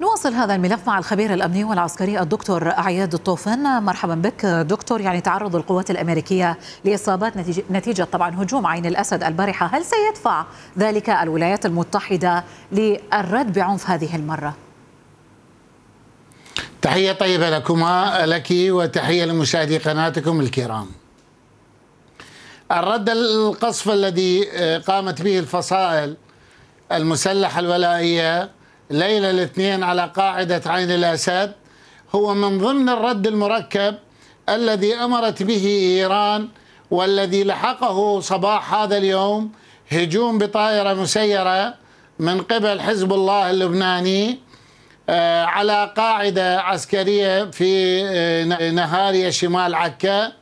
نواصل هذا الملف مع الخبير الامني والعسكري الدكتور عياد الطوفان مرحبا بك دكتور يعني تعرض القوات الامريكيه لاصابات نتيجه طبعا هجوم عين الاسد البارحه هل سيدفع ذلك الولايات المتحده للرد بعنف هذه المره؟ تحية طيبة لكما لك وتحية لمشاهدي قناتكم الكرام. الرد القصف الذي آه، قامت به الفصائل المسلحة الولائية ليلة الاثنين على قاعدة عين الأسد هو من ضمن الرد المركب الذي أمرت به إيران والذي لحقه صباح هذا اليوم هجوم بطائرة مسيرة من قبل حزب الله اللبناني آه، على قاعدة عسكرية في آه، نهارية شمال عكا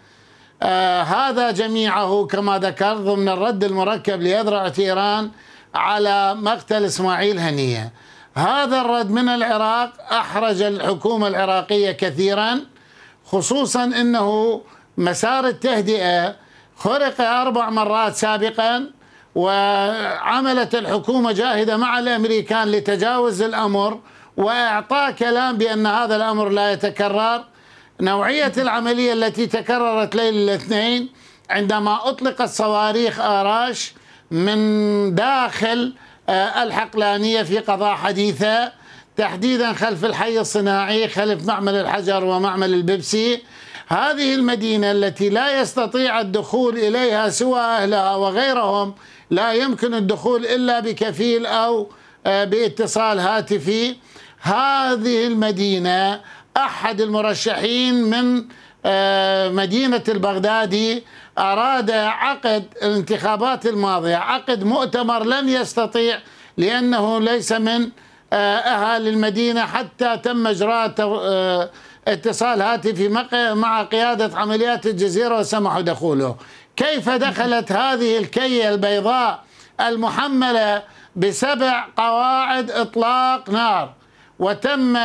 آه، هذا جميعه كما ذكرت ضمن الرد المركب لأذرعة إيران على مقتل إسماعيل هنيه هذا الرد من العراق احرج الحكومه العراقيه كثيرا خصوصا انه مسار التهدئه خرق اربع مرات سابقا وعملت الحكومه جاهده مع الامريكان لتجاوز الامر واعطاء كلام بان هذا الامر لا يتكرر نوعيه العمليه التي تكررت ليل الاثنين عندما اطلقت صواريخ اراش من داخل آه، الحقلانية في قضاء حديثة تحديدا خلف الحي الصناعي خلف معمل الحجر ومعمل البيبسي هذه المدينة التي لا يستطيع الدخول إليها سوى أهلها وغيرهم لا يمكن الدخول إلا بكفيل أو آه، باتصال هاتفي هذه المدينة أحد المرشحين من آه، مدينة البغدادي أراد عقد الانتخابات الماضية عقد مؤتمر لم يستطيع لأنه ليس من أهالي المدينة حتى تم إجراء آه، اتصال هاتفي مع قيادة عمليات الجزيرة وسمحوا دخوله كيف دخلت هذه الكية البيضاء المحملة بسبع قواعد إطلاق نار وتم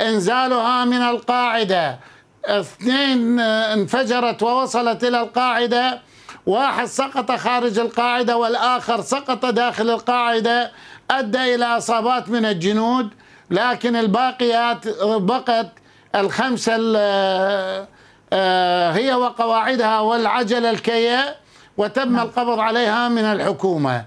إنزالها من القاعدة اثنين انفجرت ووصلت إلى القاعدة واحد سقط خارج القاعدة والآخر سقط داخل القاعدة أدى إلى إصابات من الجنود لكن الباقيات بقت الخمسة آه، آه، هي وقواعدها والعجلة الكية وتم نعم. القبض عليها من الحكومة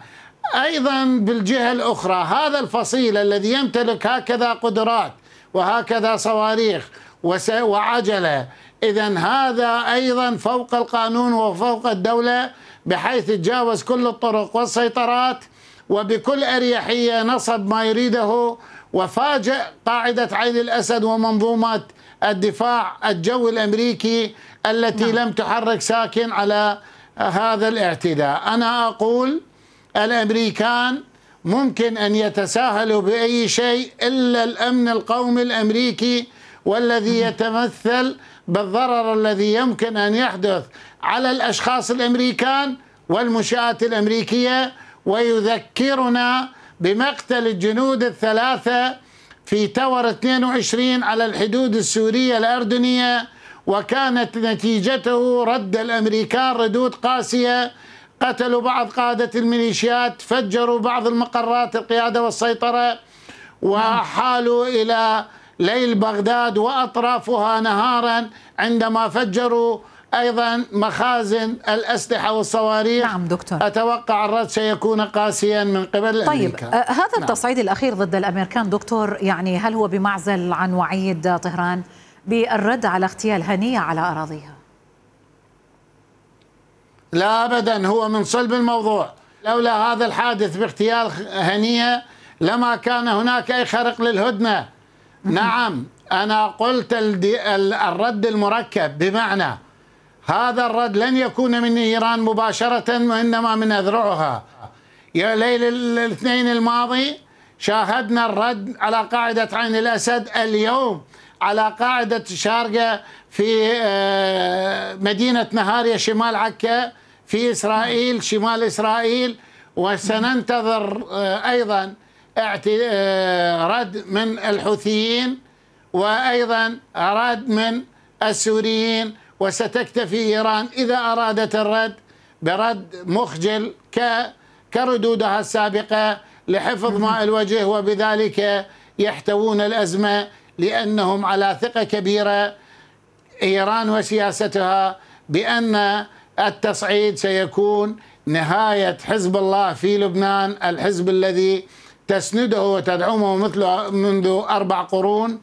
أيضا بالجهة الأخرى هذا الفصيل الذي يمتلك هكذا قدرات وهكذا صواريخ وعجلة إذا هذا أيضا فوق القانون وفوق الدولة بحيث تجاوز كل الطرق والسيطرات وبكل أريحية نصب ما يريده وفاجأ قاعدة عين الأسد ومنظومة الدفاع الجوي الأمريكي التي نعم. لم تحرك ساكن على هذا الاعتداء أنا أقول الأمريكان ممكن أن يتساهلوا بأي شيء إلا الأمن القومي الأمريكي والذي يتمثل بالضرر الذي يمكن أن يحدث على الأشخاص الأمريكان والمنشآت الأمريكية ويذكرنا بمقتل الجنود الثلاثة في تور 22 على الحدود السورية الأردنية وكانت نتيجته رد الأمريكان ردود قاسية قتلوا بعض قادة الميليشيات فجروا بعض المقرات القيادة والسيطرة وحالوا إلى ليل بغداد واطرافها نهارا عندما فجروا ايضا مخازن الاسلحه والصواريخ نعم دكتور اتوقع الرد سيكون قاسيا من قبل طيب آه هذا نعم. التصعيد الاخير ضد الامريكان دكتور يعني هل هو بمعزل عن وعيد طهران بالرد على اغتيال هنيه على اراضيها؟ لا ابدا هو من صلب الموضوع لولا هذا الحادث باغتيال هنيه لما كان هناك اي خرق للهدنه نعم أنا قلت الرد المركب بمعنى هذا الرد لن يكون من إيران مباشرة وإنما من أذرعها يا ليل الاثنين الماضي شاهدنا الرد على قاعدة عين الأسد اليوم على قاعدة شارقة في آه، مدينة نهاريا شمال عكا في إسرائيل شمال إسرائيل وسننتظر آه، أيضاً آه، رد من الحوثيين وأيضا رد من السوريين وستكتفي إيران إذا أرادت الرد برد مخجل كردودها السابقة لحفظ ماء الوجه وبذلك يحتوون الأزمة لأنهم على ثقة كبيرة إيران وسياستها بأن التصعيد سيكون نهاية حزب الله في لبنان الحزب الذي تسنده وتدعمه مثله منذ أربع قرون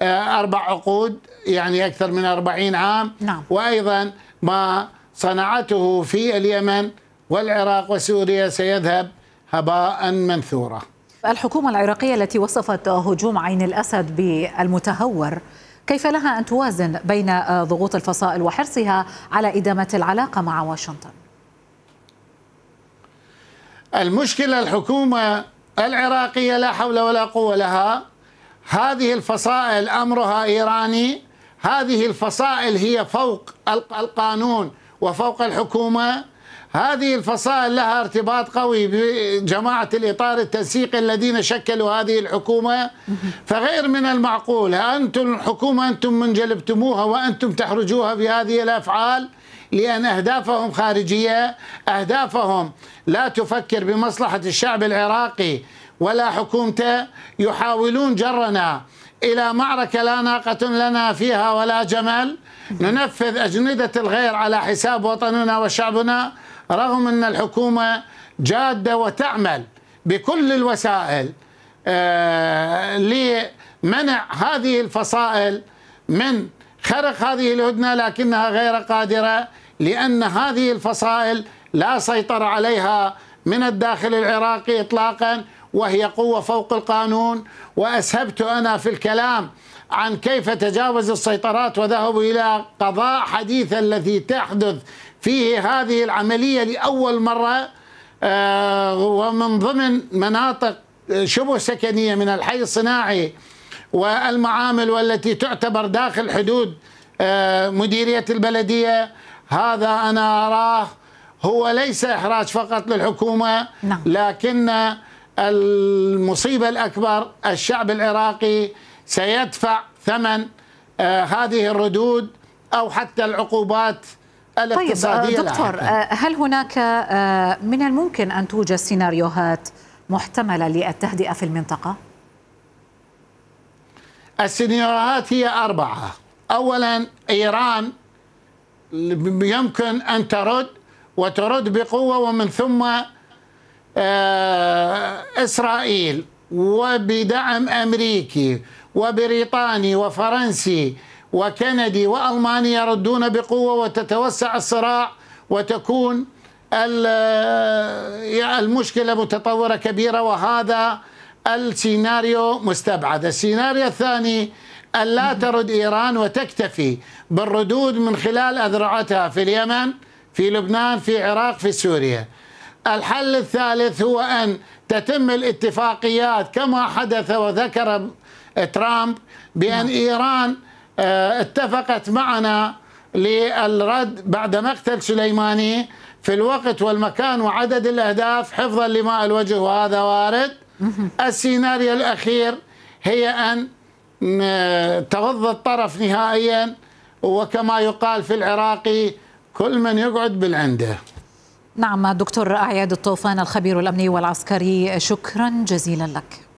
آه، أربع عقود يعني أكثر من أربعين عام نعم. وأيضا ما صنعته في اليمن والعراق وسوريا سيذهب هباء منثورا الحكومة العراقية التي وصفت هجوم عين الأسد بالمتهور كيف لها أن توازن بين آه، ضغوط الفصائل وحرصها على إدامة العلاقة مع واشنطن؟ المشكلة الحكومة العراقية لا حول ولا قوة لها هذه الفصائل أمرها إيراني هذه الفصائل هي فوق القانون وفوق الحكومة هذه الفصائل لها ارتباط قوي بجماعة الإطار التنسيقي الذين شكلوا هذه الحكومة فغير من المعقول أنتم الحكومة أنتم من جلبتموها وأنتم تحرجوها بهذه الأفعال لأن أهدافهم خارجية أهدافهم لا تفكر بمصلحة الشعب العراقي ولا حكومته يحاولون جرنا إلى معركة لا ناقة لنا فيها ولا جمل ننفذ أجندة الغير على حساب وطننا وشعبنا رغم أن الحكومة جادة وتعمل بكل الوسائل آه، لمنع هذه الفصائل من خرق هذه الهدنة لكنها غير قادرة لأن هذه الفصائل لا سيطر عليها من الداخل العراقي إطلاقا وهي قوة فوق القانون وأسهبت أنا في الكلام عن كيف تجاوز السيطرات وذهبوا إلى قضاء حديث التي تحدث فيه هذه العملية لأول مرة آه، ومن ضمن مناطق آه، شبه سكنية من الحي الصناعي والمعامل والتي تعتبر داخل حدود آه، مديرية البلدية هذا أنا أراه هو ليس إحراج فقط للحكومة نعم. لكن المصيبة الأكبر الشعب العراقي سيدفع ثمن هذه الردود أو حتى العقوبات الاقتصادية طيب آه، دكتور آه، هل هناك آه، من الممكن أن توجد سيناريوهات محتملة للتهدئة في المنطقة؟ السيناريوهات هي أربعة أولا إيران يمكن أن ترد وترد بقوة ومن ثم إسرائيل وبدعم أمريكي وبريطاني وفرنسي وكندي والمانيا يردون بقوه وتتوسع الصراع وتكون المشكله متطوره كبيره وهذا السيناريو مستبعد السيناريو الثاني أن لا ترد إيران وتكتفي بالردود من خلال أذرعتها في اليمن في لبنان في العراق في سوريا الحل الثالث هو أن تتم الاتفاقيات كما حدث وذكر ترامب بأن نعم. إيران آه، اتفقت معنا للرد بعد مقتل سليماني في الوقت والمكان وعدد الأهداف حفظا لماء الوجه وهذا وارد السيناريو الأخير هي أن تغض الطرف نهائيا وكما يقال في العراقي كل من يقعد بالعنده نعم دكتور أعياد الطوفان الخبير الأمني والعسكري شكرا جزيلا لك